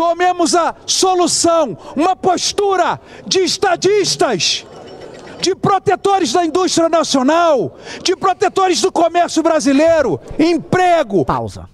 tomemos a solução, uma postura de estadistas, de protetores da indústria nacional, de protetores do comércio brasileiro, emprego. Pausa.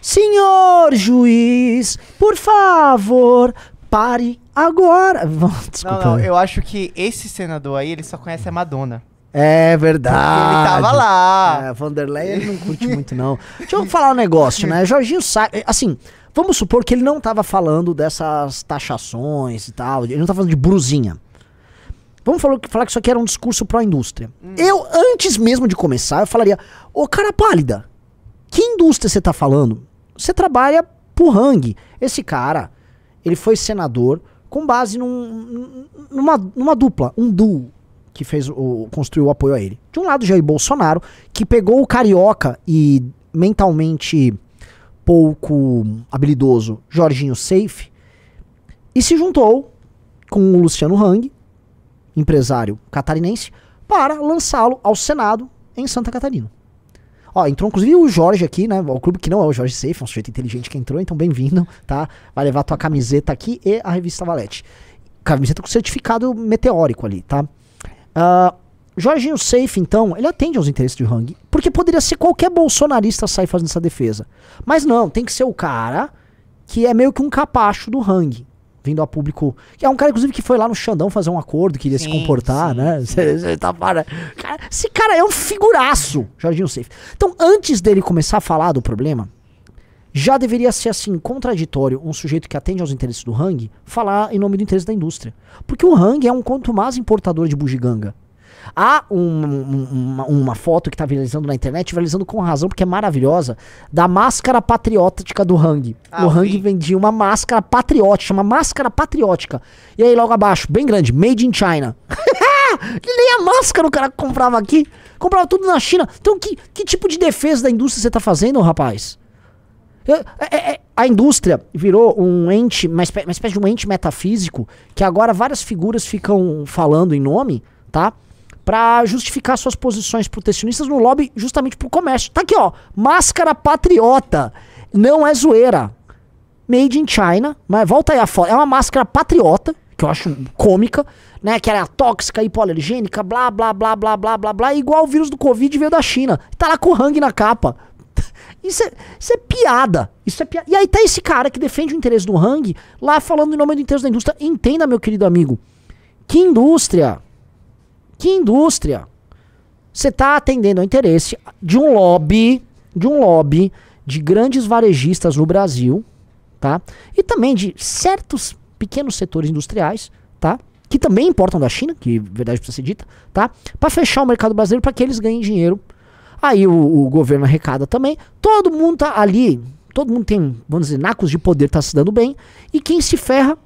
Senhor juiz, por favor, pare agora. Desculpa. Não, não, eu acho que esse senador aí, ele só conhece a Madonna. É verdade. Ele tava lá. É, Vanderlei ele não curte muito, não. Deixa eu falar um negócio, né? Jorginho Sá. Assim, Vamos supor que ele não estava falando dessas taxações e tal, ele não estava tá falando de brusinha. Vamos falar, falar que isso aqui era um discurso para a indústria Hum. Eu, antes mesmo de começar, eu falaria: Ô cara pálida, que indústria você está falando? Você trabalha pro Hang. Esse cara, ele foi senador com base num, numa, numa dupla, um duo que fez o, construiu o apoio a ele. De um lado, Jair Bolsonaro, que pegou o carioca e mentalmente pouco habilidoso Jorginho Safe e se juntou com o Luciano Hang, empresário catarinense, para lançá-lo ao Senado em Santa Catarina. Ó, entrou inclusive o Jorge aqui, né? O clube que não é o Jorge Safe, é um sujeito inteligente que entrou, então bem-vindo, tá? Vai levar tua camiseta aqui e a revista Valete. Camiseta com certificado meteórico ali, tá? Uh, Jorginho Safe, então, ele atende aos interesses de Hang. Porque poderia ser qualquer bolsonarista sair fazendo essa defesa. Mas não, tem que ser o cara que é meio que um capacho do Hang. Vindo a público. É um cara, inclusive, que foi lá no Xandão fazer um acordo, queria sim, se comportar, sim, né? Você tá Cara, esse cara é um figuraço, Jorginho Safe. Então, antes dele começar a falar do problema, já deveria ser assim contraditório um sujeito que atende aos interesses do Hang falar em nome do interesse da indústria. Porque o Hang é um quanto mais importador de bugiganga Há um, uma, uma, foto que está viralizando na internet, viralizando com razão, porque é maravilhosa, da máscara patriótica do Hang. Ah, o Hang sim. vendia uma máscara patriótica, uma máscara patriótica. E aí logo abaixo, bem grande, Made in China. que nem a máscara o cara comprava aqui. Comprava tudo na China. Então que, que tipo de defesa da indústria você tá fazendo, rapaz? É, é, é, a indústria virou um ente, uma espécie, uma espécie de um ente metafísico, que agora várias figuras ficam falando em nome, tá? para justificar suas posições protecionistas no lobby justamente pro comércio. Tá aqui, ó. Máscara patriota. Não é zoeira. Made in China, mas volta aí a foto. É uma máscara patriota, que eu acho cômica, né? Que era é tóxica, hipoalergênica, blá, blá, blá, blá, blá, blá, blá. Igual o vírus do Covid veio da China. Tá lá com o Hang na capa. Isso é, isso é, piada. Isso é piada. E aí tá esse cara que defende o interesse do Hang lá falando em nome do interesse da indústria. Entenda, meu querido amigo, que indústria que indústria? Você está atendendo ao interesse de um lobby, de um lobby de grandes varejistas no Brasil, tá? E também de certos pequenos setores industriais, tá? Que também importam da China, que verdade precisa ser dita, tá? Para fechar o mercado brasileiro para que eles ganhem dinheiro. Aí o, o, governo arrecada também. Todo mundo tá ali, todo mundo tem, vamos dizer, nacos de poder tá se dando bem e quem se ferra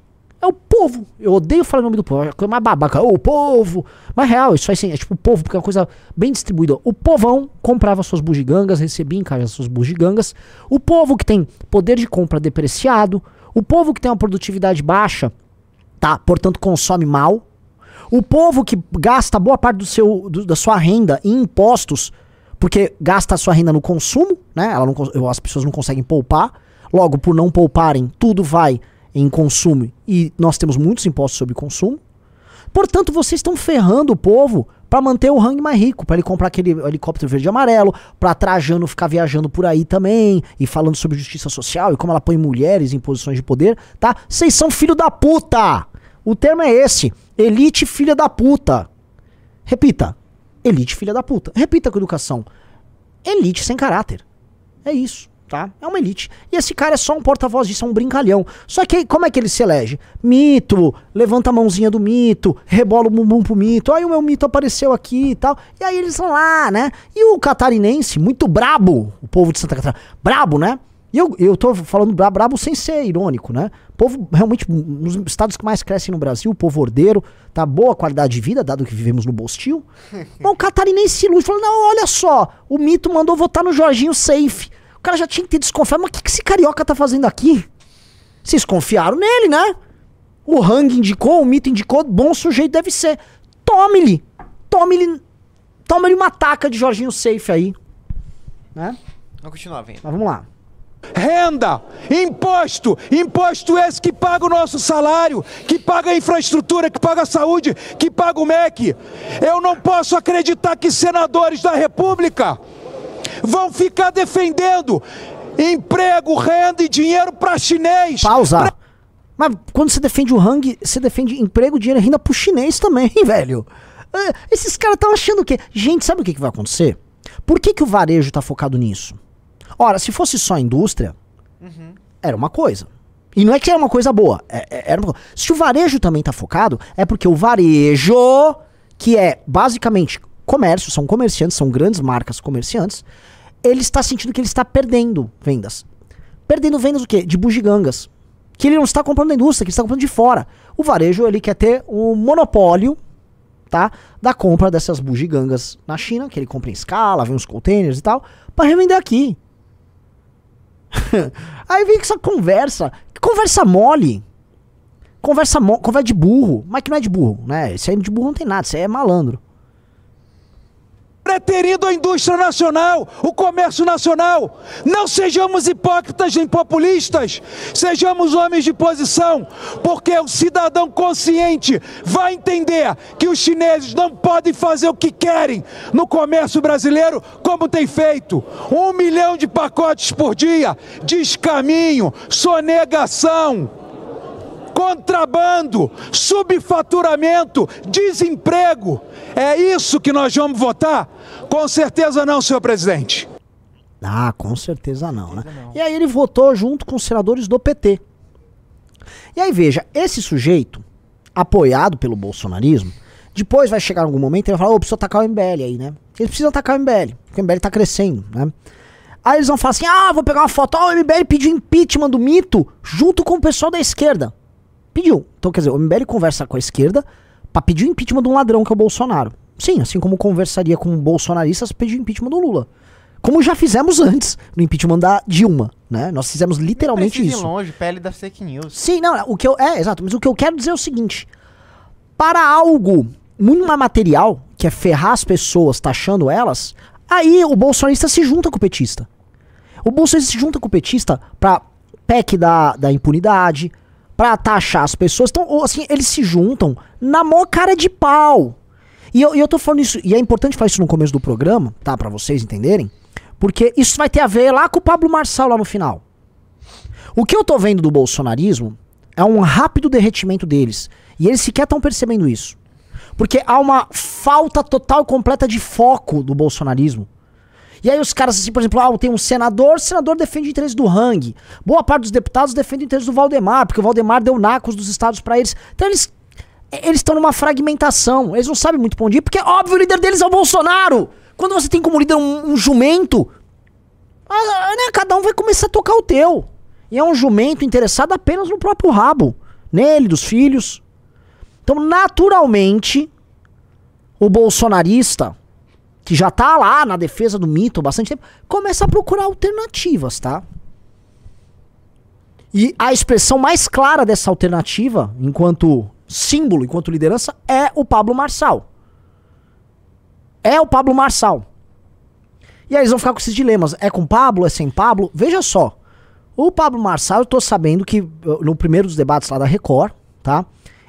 é o povo. Eu odeio falar o nome do povo. É uma coisa mais babaca. O povo. Mas real, isso aí sim. É tipo o povo, porque é uma coisa bem distribuída. O povão comprava suas bugigangas, recebia em casa suas bugigangas. O povo que tem poder de compra depreciado. O povo que tem uma produtividade baixa, tá? Portanto, consome mal. O povo que gasta boa parte do seu, do, da sua renda em impostos, porque gasta a sua renda no consumo, né? Ela não, as pessoas não conseguem poupar. Logo, por não pouparem, tudo vai em consumo e nós temos muitos impostos sobre consumo. Portanto, vocês estão ferrando o povo para manter o ranking mais rico, para ele comprar aquele helicóptero verde e amarelo, para Trajano ficar viajando por aí também e falando sobre justiça social e como ela põe mulheres em posições de poder, tá? Vocês são filho da puta. O termo é esse, elite filha da puta. Repita. Elite filha da puta. Repita com educação. Elite sem caráter. É isso tá? É uma elite. E esse cara é só um porta-voz disso, é um brincalhão. Só que como é que ele se elege? Mito, levanta a mãozinha do mito, rebola o bumbum pro mito, aí o meu mito apareceu aqui e tal. E aí eles vão lá, né? E o catarinense, muito brabo, o povo de Santa Catarina, brabo, né? E eu, eu tô falando bra brabo sem ser irônico, né? O povo realmente, nos estados que mais crescem no Brasil, o povo ordeiro, tá boa qualidade de vida, dado que vivemos no Bostil. Mas o catarinense ilude, falando, não, olha só, o mito mandou votar no Jorginho Safe cara já tinha que ter desconfiado. Mas o que, que esse carioca tá fazendo aqui? Vocês confiaram nele, né? O Hang indicou, o Mito indicou, bom sujeito deve ser. Tome-lhe. Tome-lhe. Tome-lhe uma taca de Jorginho Safe aí. Né? Vamos continuar vendo. Mas vamos lá. Renda, imposto, imposto esse que paga o nosso salário, que paga a infraestrutura, que paga a saúde, que paga o MEC. Eu não posso acreditar que senadores da República vão ficar defendendo emprego, renda e dinheiro para chinês. Pausa. Pra... Mas quando você defende o Hang, você defende emprego, dinheiro e renda pro chinês também, velho? Ah, esses caras estão achando o quê? Gente, sabe o que, que vai acontecer? Por que, que o varejo está focado nisso? Ora, se fosse só indústria, uhum. era uma coisa. E não é que era uma coisa boa. É, é, uma... Se o varejo também está focado, é porque o varejo, que é basicamente comércio, são comerciantes, são grandes marcas comerciantes, ele está sentindo que ele está perdendo vendas. Perdendo vendas o quê? De bugigangas. Que ele não está comprando da indústria, que ele está comprando de fora. O varejo, ele quer ter um monopólio, tá? Da compra dessas bugigangas na China, que ele compra em escala, vem uns containers e tal, para revender aqui. Aí vem essa conversa. Conversa mole. Conversa, mo conversa de burro. Mas que não é de burro, né? Isso aí de burro não tem nada, isso aí é malandro preterido a indústria nacional, o comércio nacional. Não sejamos hipócritas nem populistas, sejamos homens de posição, porque o cidadão consciente vai entender que os chineses não podem fazer o que querem no comércio brasileiro, como tem feito. Um milhão de pacotes por dia, descaminho, sonegação contrabando, subfaturamento, desemprego. É isso que nós vamos votar? Com certeza não, senhor presidente. Ah, com certeza não, né? E aí ele votou junto com os senadores do PT. E aí veja, esse sujeito, apoiado pelo bolsonarismo, depois vai chegar algum momento e ele vai falar, ô, oh, preciso atacar o MBL aí, né? Eles precisam atacar o MBL, porque o MBL tá crescendo, né? Aí eles vão falar assim, ah, vou pegar uma foto, ó, o MBL pediu impeachment do mito junto com o pessoal da esquerda. Pediu. Então, quer dizer, o MBL conversa com a esquerda para pedir o impeachment de um ladrão que é o Bolsonaro. Sim, assim como conversaria com bolsonaristas pedir o impeachment do Lula. Como já fizemos antes no impeachment da Dilma, né? Nós fizemos literalmente isso. Ir longe, pele da fake news. Sim, não, o que eu é, exato, mas o que eu quero dizer é o seguinte: para algo muito mais material, que é ferrar as pessoas, taxando elas, aí o bolsonarista se junta com o petista. O bolsonarista se junta com o petista para PEC da, da impunidade, pra taxar as pessoas. Então, assim, eles se juntam na mão cara de pau. E eu, eu tô falando isso, e é importante falar isso no começo do programa, tá? para vocês entenderem. Porque isso vai ter a ver lá com o Pablo Marçal lá no final. O que eu tô vendo do bolsonarismo é um rápido derretimento deles. E eles sequer estão percebendo isso. Porque há uma falta total e completa de foco do bolsonarismo. E aí os caras, assim, por exemplo, ah, tem um senador, o senador defende o interesse do Hang. Boa parte dos deputados defende o interesse do Valdemar, porque o Valdemar deu nacos dos estados para eles. Então eles eles estão numa fragmentação. Eles não sabem muito pra onde ir, porque óbvio o líder deles é o Bolsonaro. Quando você tem como líder um, um jumento, a, a, né, cada um vai começar a tocar o teu. E é um jumento interessado apenas no próprio rabo, nele, dos filhos. Então, naturalmente, o bolsonarista que já tá lá na defesa do mito há bastante tempo, começa a procurar alternativas, tá? E a expressão mais clara dessa alternativa, enquanto símbolo, enquanto liderança, é o Pablo Marçal. É o Pablo Marçal. E aí eles vão ficar com esses dilemas. É com Pablo? É sem Pablo? Veja só. O Pablo Marçal, eu tô sabendo que uh, no primeiro dos debates lá da Record, tá?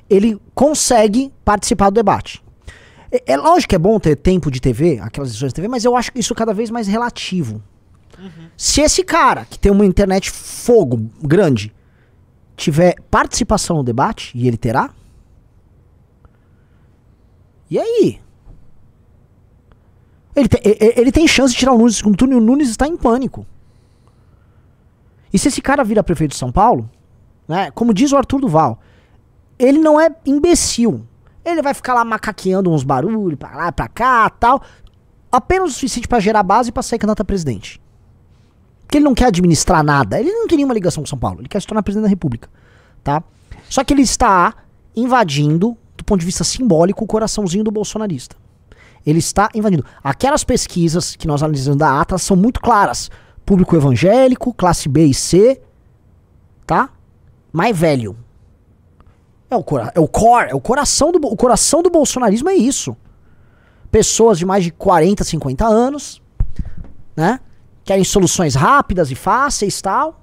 Ele consegue participar do debate. É, é lógico que é bom ter tempo de TV, aquelas edições de TV, mas eu acho que isso cada vez mais relativo. Uhum. Se esse cara, que tem uma internet fogo grande, tiver participação no debate, e ele terá, e aí? Ele, te, ele tem chance de tirar o Nunes do segundo turno e o Nunes está em pânico. E se esse cara vira prefeito de São Paulo, né, como diz o Arthur Duval, ele não é imbecil. Ele vai ficar lá macaqueando uns barulhos pra lá, pra cá, tal. Apenas o suficiente para gerar base e pra ser candidato a presidente. Porque ele não quer administrar nada. Ele não tem nenhuma ligação com São Paulo. Ele quer se tornar presidente da República, tá? Só que ele está invadindo, do ponto de vista simbólico, o coraçãozinho do bolsonarista. Ele está invadindo. Aquelas pesquisas que nós analisamos da ATA são muito claras. Público evangélico, classe B e C, tá? Mais velho. É o, cora é o core, é o coração do o coração do bolsonarismo é isso. Pessoas de mais de 40, 50 anos, né? Querem soluções rápidas e fáceis, tal.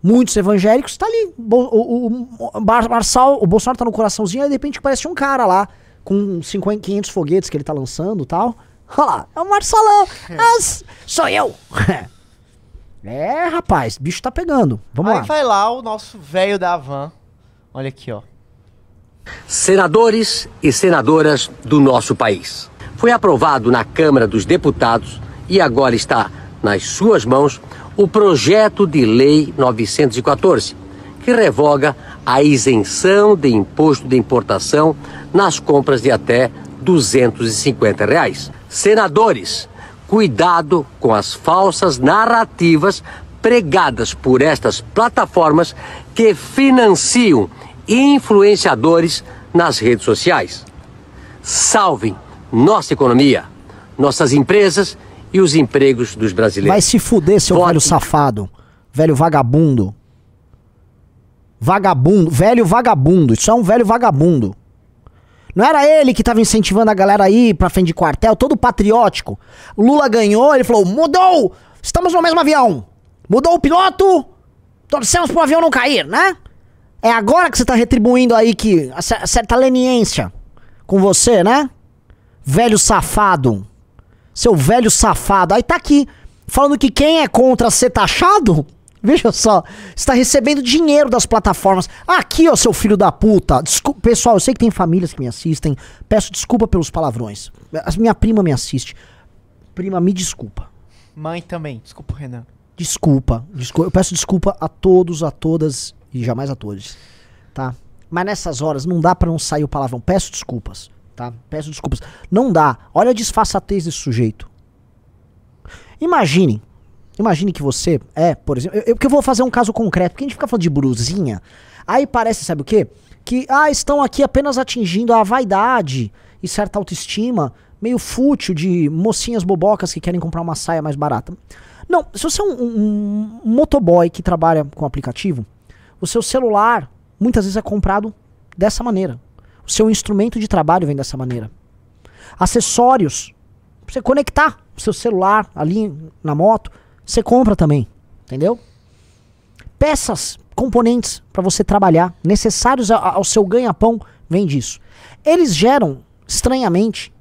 Muitos evangélicos tá ali, o, o, o Marçal, o Bolsonaro tá no coraçãozinho, aí de repente parece um cara lá com 50, 500 foguetes que ele tá lançando, tal. Olha lá, é o Marcelão. É. As, sou eu. É, rapaz, bicho tá pegando. Vamos Aí lá. vai lá o nosso velho da van. Olha aqui, ó. Senadores e senadoras do nosso país. Foi aprovado na Câmara dos Deputados e agora está nas suas mãos o projeto de lei 914, que revoga a isenção de imposto de importação nas compras de até 250 reais. Senadores, cuidado com as falsas narrativas pregadas por estas plataformas que financiam influenciadores nas redes sociais. Salvem nossa economia, nossas empresas e os empregos dos brasileiros. Vai se fuder, seu Vote. velho safado, velho vagabundo. Vagabundo, velho vagabundo, isso é um velho vagabundo. Não era ele que estava incentivando a galera aí para frente de quartel, todo patriótico. Lula ganhou, ele falou: mudou! Estamos no mesmo avião! Mudou o piloto, torcemos pro avião não cair, né? É agora que você tá retribuindo aí que certa leniência com você, né? Velho safado. Seu velho safado. Aí tá aqui falando que quem é contra ser taxado? Veja só, está recebendo dinheiro das plataformas. Aqui, ó, seu filho da puta. Desculpa, pessoal, eu sei que tem famílias que me assistem. Peço desculpa pelos palavrões. As minha prima me assiste. Prima, me desculpa. Mãe também. Desculpa, Renan. Desculpa, desculpa. Eu peço desculpa a todos, a todas e jamais atores, tá? Mas nessas horas não dá para não sair o palavrão. Peço desculpas, tá? Peço desculpas. Não dá. Olha a disfarçatez desse sujeito. Imagine, imagine que você é, por exemplo, eu, eu, porque eu vou fazer um caso concreto, porque a gente fica falando de brusinha, aí parece, sabe o quê? Que, ah, estão aqui apenas atingindo a vaidade e certa autoestima meio fútil de mocinhas bobocas que querem comprar uma saia mais barata. Não, se você é um, um, um motoboy que trabalha com aplicativo, o seu celular muitas vezes é comprado dessa maneira. O seu instrumento de trabalho vem dessa maneira. Acessórios, pra você conectar o seu celular ali na moto, você compra também, entendeu? Peças, componentes para você trabalhar, necessários ao seu ganha-pão, vem disso. Eles geram, estranhamente,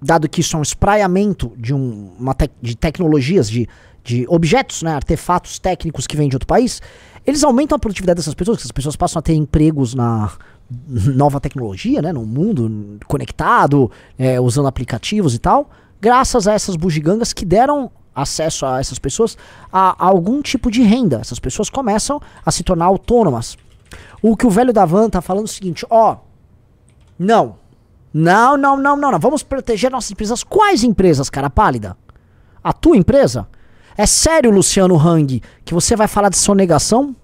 dado que isso é um espraiamento de, uma de tecnologias, de, de objetos, né, artefatos técnicos que vêm de outro país, eles aumentam a produtividade dessas pessoas, as pessoas passam a ter empregos na nova tecnologia, né, no mundo conectado, é, usando aplicativos e tal, graças a essas bugigangas que deram acesso a essas pessoas a, a algum tipo de renda. Essas pessoas começam a se tornar autônomas. O que o velho da van tá falando é o seguinte, ó, não, não, não, não, não, não, vamos proteger nossas empresas. Quais empresas, cara pálida? A tua empresa? É sério, Luciano Hang, que você vai falar de sonegação?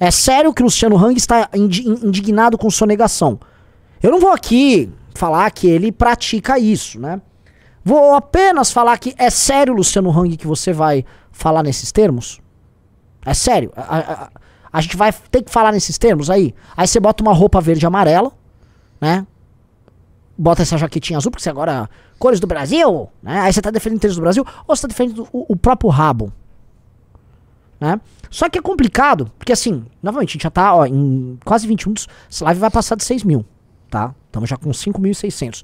É sério que o Luciano Hang está indignado com sonegação? Eu não vou aqui falar que ele pratica isso, né? Vou apenas falar que é sério, Luciano Hang, que você vai falar nesses termos? É sério? A, a, a, gente vai ter que falar nesses termos aí? Aí você bota uma roupa verde e amarela, né? bota essa jaquetinha azul, porque você agora. Cores do Brasil, né? Aí você tá defendendo o interesse do Brasil, ou você tá defendendo o, o, próprio rabo. Né? Só que é complicado, porque assim, novamente, a gente já tá ó, em quase 20 minutos, essa live vai passar de 6 mil, tá? Estamos já com 5.600.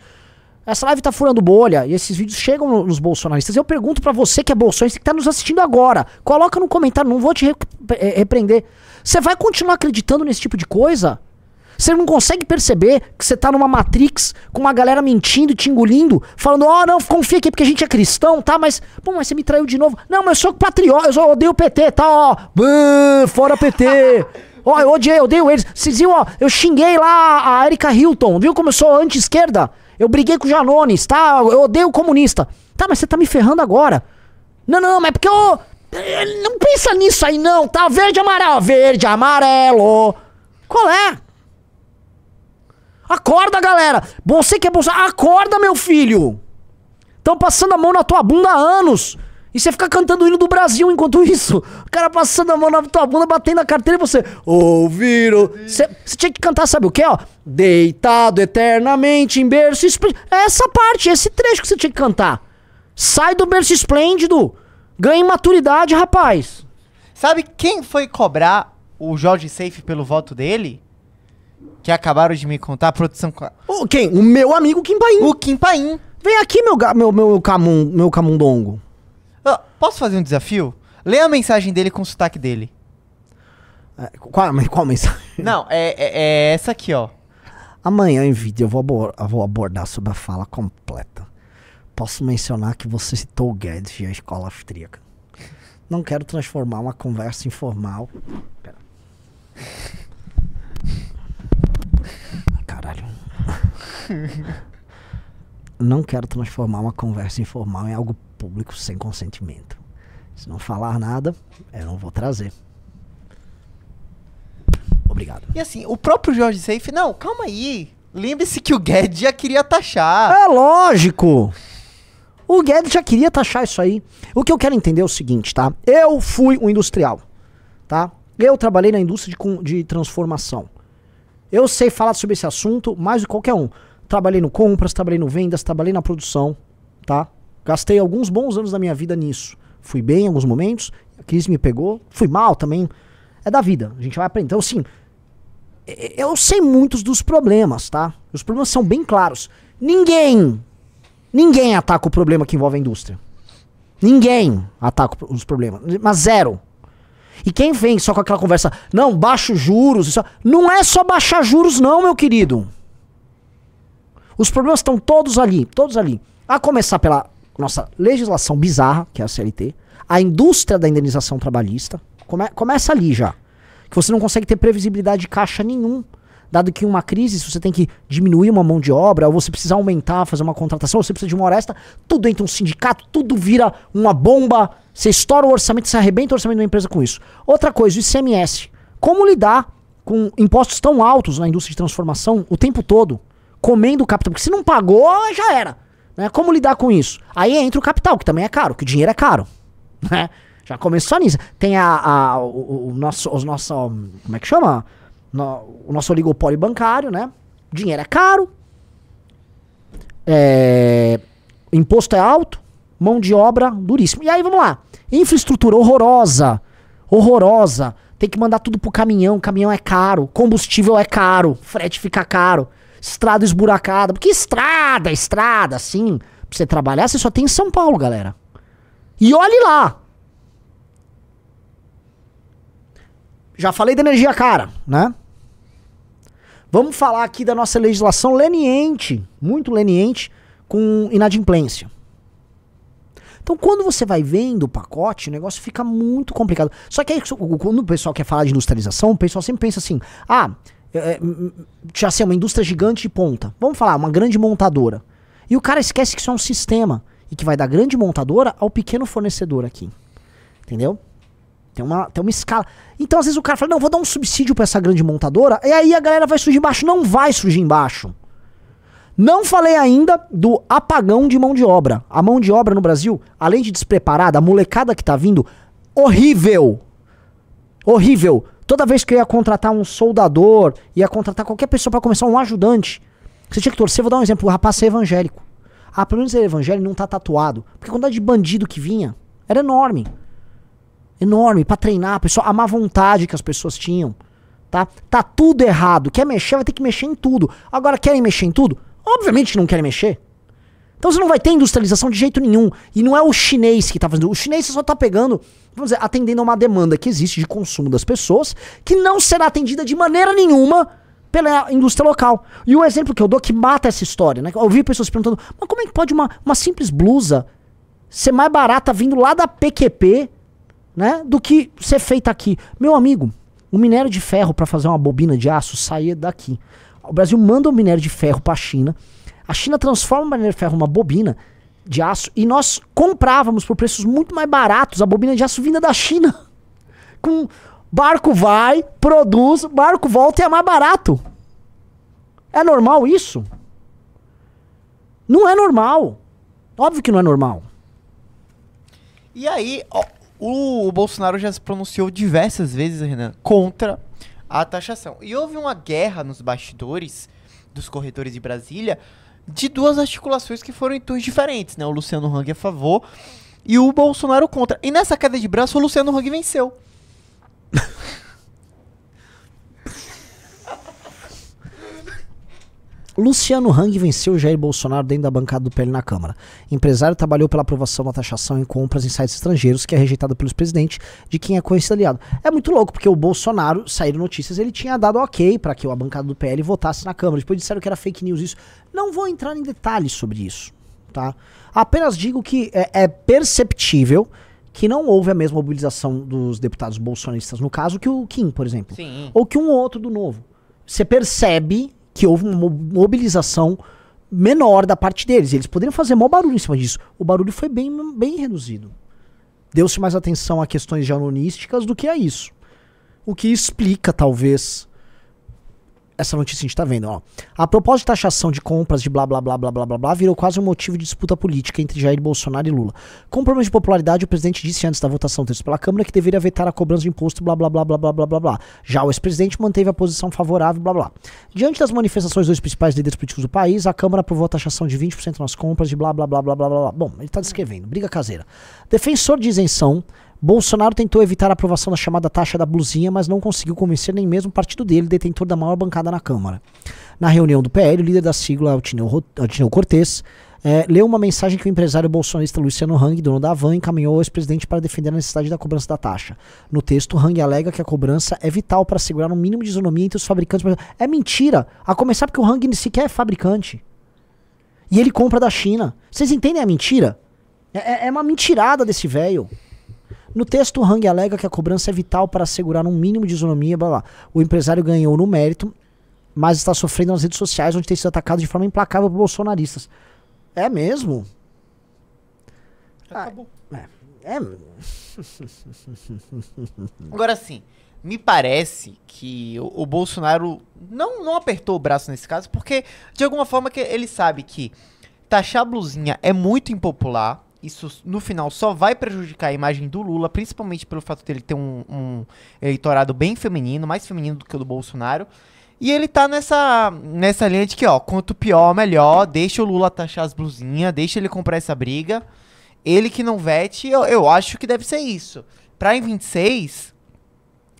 Essa live tá furando bolha e esses vídeos chegam nos bolsonaristas. Eu pergunto para você que é bolsonarista que tá nos assistindo agora. Coloca no comentário, não vou te re eh, repreender. Você vai continuar acreditando nesse tipo de coisa? Você não consegue perceber que você tá numa Matrix com uma galera mentindo e te engolindo, falando, ó, oh, não, confia aqui porque a gente é cristão, tá? Mas, pô, mas você me traiu de novo. Não, mas eu sou patriota, eu só odeio o PT, tá? Ó, Bum, fora PT. Ó, eu odiei, eu odeio eles. Vocês viram, ó, eu xinguei lá a Erika Hilton, viu como eu sou anti-esquerda? Eu briguei com o Janones, tá? Eu odeio o comunista. Tá, mas você tá me ferrando agora. Não, não, mas é porque eu... Eh, não pensa nisso aí não, tá? Verde, amarelo, verde, amarelo. Qual é? Acorda, galera! Você que é bolsa, acorda, meu filho! Estão passando a mão na tua bunda há anos! E você fica cantando o hino do Brasil enquanto isso. O cara passando a mão na tua bunda, batendo na carteira e você. Ouviram. você, tinha que cantar, sabe o quê? ó? Deitado eternamente em berço esplêndido. É essa parte, esse trecho que você tinha que cantar. Sai do berço esplêndido. Ganhe maturidade, rapaz. Sabe quem foi cobrar o Jorge Safe pelo voto dele? que acabaram de me contar, a produção. O, quem? O meu amigo Kim Paim. O Kim Paim. Vem aqui, meu, meu, meu, camum, meu camundongo. Ah, posso fazer um desafio? Lê a mensagem dele com o sotaque dele. É, qual, qual mensagem? Não, é, é- é essa aqui, ó. Amanhã em vídeo eu vou, abor- eu vou abordar sobre a fala completa. Posso mencionar que você citou o Guedes e a escola austríaca. Não quero transformar uma conversa informal. Pera. Caralho. não quero transformar uma conversa informal em algo público sem consentimento. Se não falar nada, eu não vou trazer. Obrigado. E assim, o próprio Jorge Seife, não, calma aí. Lembre-se que o Guedes já queria taxar. É lógico. O Guedes já queria taxar isso aí. O que eu quero entender é o seguinte, tá? Eu fui um industrial, tá? Eu trabalhei na indústria de, de transformação. Eu sei falar sobre esse assunto mais do que qualquer um. Trabalhei no compras, trabalhei no vendas, trabalhei na produção, tá? Gastei alguns bons anos da minha vida nisso. Fui bem em alguns momentos, a crise me pegou, fui mal também. É da vida, a gente vai aprender. Então, assim, eu sei muitos dos problemas, tá? Os problemas são bem claros. Ninguém, ninguém ataca o problema que envolve a indústria. Ninguém ataca os problemas, mas zero. E quem vem só com aquela conversa, não, baixo juros, isso, não é só baixar juros, não, meu querido. Os problemas estão todos ali, todos ali. A começar pela nossa legislação bizarra, que é a CLT, a indústria da indenização trabalhista, come, começa ali já. Que você não consegue ter previsibilidade de caixa nenhum dado que uma crise, se você tem que diminuir uma mão de obra, ou você precisa aumentar, fazer uma contratação, ou você precisa de uma oresta, tudo entra um sindicato, tudo vira uma bomba, você estoura o orçamento, você arrebenta o orçamento da empresa com isso. Outra coisa, o ICMS. Como lidar com impostos tão altos na indústria de transformação o tempo todo, comendo o capital? Porque se não pagou, já era. Né? Como lidar com isso? Aí entra o capital, que também é caro, que o dinheiro é caro. Né? Já começou nisso. Tem a, a o, o, nosso, os nossos, como é que chama? no, o nosso oligopólio bancário, né? Dinheiro é caro, é, imposto é alto, mão de obra duríssimo. E aí vamos lá, infraestrutura horrorosa, horrorosa. Tem que mandar tudo pro caminhão, caminhão é caro, combustível é caro, frete fica caro, estrada esburacada. Porque estrada, estrada, assim, pra você trabalhar, você só tem em São Paulo, galera. E olhe lá, Já falei da energia cara, né? Vamos falar aqui da nossa legislação leniente, muito leniente, com inadimplência. Então, quando você vai vendo o pacote, o negócio fica muito complicado. Só que aí, quando o pessoal quer falar de industrialização, o pessoal sempre pensa assim: ah, é, é já sei, uma indústria gigante de ponta. Vamos falar, uma grande montadora. E o cara esquece que isso é um sistema e que vai da grande montadora ao pequeno fornecedor aqui. Entendeu? Tem uma, tem uma escala. Então, às vezes, o cara fala, não, vou dar um subsídio para essa grande montadora, e aí a galera vai surgir embaixo. Não vai surgir embaixo. Não falei ainda do apagão de mão de obra. A mão de obra no Brasil, além de despreparada, a molecada que tá vindo, horrível. Horrível. Toda vez que eu ia contratar um soldador, ia contratar qualquer pessoa para começar um ajudante, você tinha que torcer, vou dar um exemplo, o rapaz ser evangélico. Ah, pelo menos ele é evangélico, não tá tatuado. Porque quando quantidade de bandido que vinha era enorme enorme para treinar, pessoal, a má vontade que as pessoas tinham, tá? Tá tudo errado. Quer mexer, vai ter que mexer em tudo. Agora querem mexer em tudo? Obviamente não querem mexer. Então você não vai ter industrialização de jeito nenhum. E não é o chinês que está fazendo. O chinês só está pegando, vamos dizer, atendendo a uma demanda que existe de consumo das pessoas, que não será atendida de maneira nenhuma pela indústria local. E o exemplo que eu dou que mata essa história, né? Eu ouvi pessoas perguntando, mas como é que pode uma, uma simples blusa ser mais barata vindo lá da PQP né, do que ser feita aqui. Meu amigo, o minério de ferro para fazer uma bobina de aço saía daqui. O Brasil manda o minério de ferro para a China. A China transforma o minério de ferro numa bobina de aço e nós comprávamos por preços muito mais baratos a bobina de aço vinda da China. Com barco vai, produz, barco volta e é mais barato. É normal isso? Não é normal. Óbvio que não é normal. E aí, ó, o, Bolsonaro já se pronunciou diversas vezes, Renan, contra a taxação. E houve uma guerra nos bastidores dos corretores de Brasília de duas articulações que foram em tons diferentes, né? O Luciano Hang a favor e o Bolsonaro contra. E nessa queda de braço, o Luciano Hang venceu. Luciano Hang venceu Jair Bolsonaro dentro da bancada do PL na Câmara. Empresário trabalhou pela aprovação da taxação em compras em sites estrangeiros, que é rejeitada pelos presidentes, de quem é conhecido aliado. É muito louco, porque o Bolsonaro, saíram notícias, ele tinha dado ok para que a bancada do PL votasse na Câmara. Depois disseram que era fake news isso. Não vou entrar em detalhes sobre isso, tá? Apenas digo que é, é perceptível que não houve a mesma mobilização dos deputados bolsonaristas, no caso, que o Kim, por exemplo. Sim. Ou que um outro do Novo. Você percebe que houve uma mobilização menor da parte deles. Eles poderiam fazer maior barulho em cima disso. O barulho foi bem, bem reduzido. Deu-se mais atenção a questões janonísticas do que a isso. O que explica, talvez, essa notícia a gente está vendo, ó. A propósito de taxação de compras de blá blá blá blá blá blá blá virou quase um motivo de disputa política entre Jair Bolsonaro e Lula. Com problemas de popularidade, o presidente disse antes da votação texto pela Câmara que deveria vetar a cobrança de imposto blá blá blá blá blá blá blá blá. Já o ex-presidente manteve a posição favorável blá blá. Diante das manifestações dos principais líderes políticos do país, a Câmara aprovou a taxação de 20% nas compras de blá blá blá blá blá blá. Bom, ele está descrevendo, briga caseira. Defensor de isenção Bolsonaro tentou evitar a aprovação da chamada taxa da blusinha, mas não conseguiu convencer nem mesmo o partido dele, detentor da maior bancada na Câmara. Na reunião do PL, o líder da sigla, Altineu, Cortes, é, leu uma mensagem que o empresário bolsonarista Luciano Hang, dono da Havan, encaminhou ao ex-presidente para defender a necessidade da cobrança da taxa. No texto, Hang alega que a cobrança é vital para assegurar um mínimo de isonomia entre os fabricantes. É mentira! A começar porque o Hang sequer é fabricante. E ele compra da China. Vocês entendem a mentira? É, é, é uma mentirada desse velho. No texto, Hang alega que a cobrança é vital para assegurar um mínimo de isonomia, blá blá. O empresário ganhou no mérito, mas está sofrendo nas redes sociais, onde tem sido atacado de forma implacável por bolsonaristas. É mesmo? Ah, acabou. Ah, é. é. Agora sim, me parece que o, o, Bolsonaro não, não apertou o braço nesse caso, porque de alguma forma que ele sabe que taxar a blusinha é muito impopular isso no final só vai prejudicar a imagem do Lula, principalmente pelo fato dele ter um, um eleitorado bem feminino, mais feminino do que o do Bolsonaro. E ele tá nessa, nessa linha de que, ó, quanto pior, melhor. Deixa o Lula taxar as blusinhas, deixa ele comprar essa briga. Ele que não vete, eu, eu acho que deve ser isso. Pra em 26,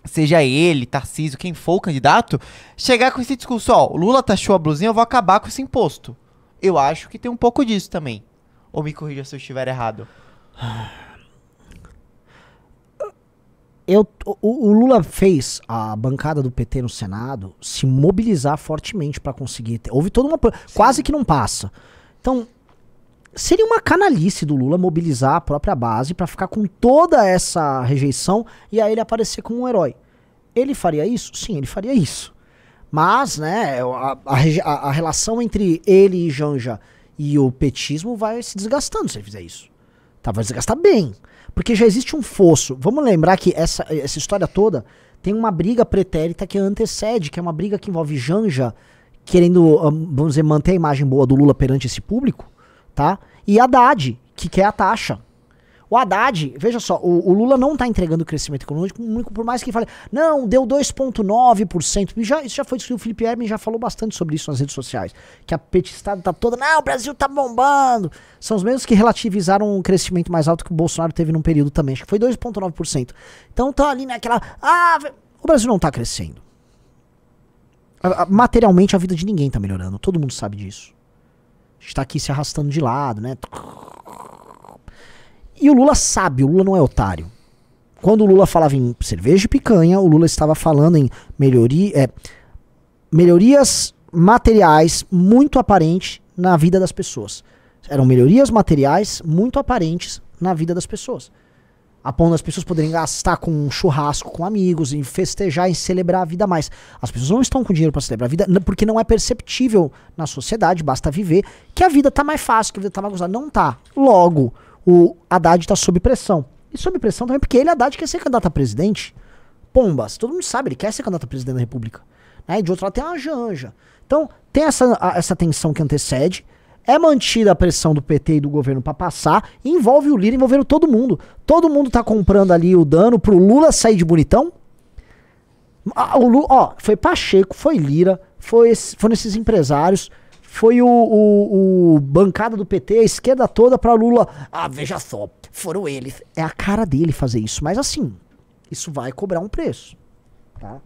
seja ele, Tarcísio, quem for o candidato, chegar com esse discurso, ó, Lula taxou a blusinha, eu vou acabar com esse imposto. Eu acho que tem um pouco disso também. Ou me corrija se eu estiver errado. Eu, o, o, Lula fez a bancada do PT no Senado se mobilizar fortemente para conseguir. Ter, houve toda uma. Sim. Quase que não passa. Então, seria uma canalice do Lula mobilizar a própria base para ficar com toda essa rejeição e aí ele aparecer como um herói. Ele faria isso? Sim, ele faria isso. Mas, né, a, a, a relação entre ele e Janja e o petismo vai se desgastando se ele fizer isso. Tá, vai desgastar bem. Porque já existe um fosso. Vamos lembrar que essa, essa história toda tem uma briga pretérita que antecede, que é uma briga que envolve Janja querendo, hum, vamos dizer, manter a imagem boa do Lula perante esse público, tá? E Haddad, que quer a taxa. O Haddad, veja só, o, o Lula não está entregando crescimento econômico, por mais que ele fale, não, deu 2,9%. Já, isso já foi discutido, o Felipe Hermes já falou bastante sobre isso nas redes sociais. Que a petistada está toda, não, o Brasil está bombando. São os mesmos que relativizaram o crescimento mais alto que o Bolsonaro teve num período também, acho que foi 2,9%. Então tá ali naquela, ah, o Brasil não está crescendo. Materialmente a vida de ninguém está melhorando, todo mundo sabe disso. A gente tá aqui se arrastando de lado, né? E o Lula sabe, o Lula não é otário. Quando o Lula falava em cerveja e picanha, o Lula estava falando em melhoria, é, melhorias materiais muito aparentes na vida das pessoas. Eram melhorias materiais muito aparentes na vida das pessoas. A ponto das pessoas poderem gastar com um churrasco com amigos, em festejar, em celebrar a vida mais. As pessoas não estão com dinheiro para celebrar a vida, porque não é perceptível na sociedade, basta viver, que a vida tá mais fácil, que a vida tá mais gostosa. Não tá. Logo, o Haddad está sob pressão. E sob pressão também porque ele, Haddad, quer ser candidato a presidente. Pombas, todo mundo sabe, ele quer ser candidato a presidente da República. Né? E de outro lado tem a Janja. Então, tem essa, a, essa tensão que antecede. É mantida a pressão do PT e do governo para passar, envolve o Lira, envolvendo todo mundo. Todo mundo tá comprando ali o dano pro Lula sair de bonitão. O Lula, ó, foi Pacheco, foi Lira, foi, foram esses empresários foi o, o, o bancada do PT, a esquerda toda para Lula. Ah, veja só, foram eles. É a cara dele fazer isso, mas assim, isso vai cobrar um preço, tá?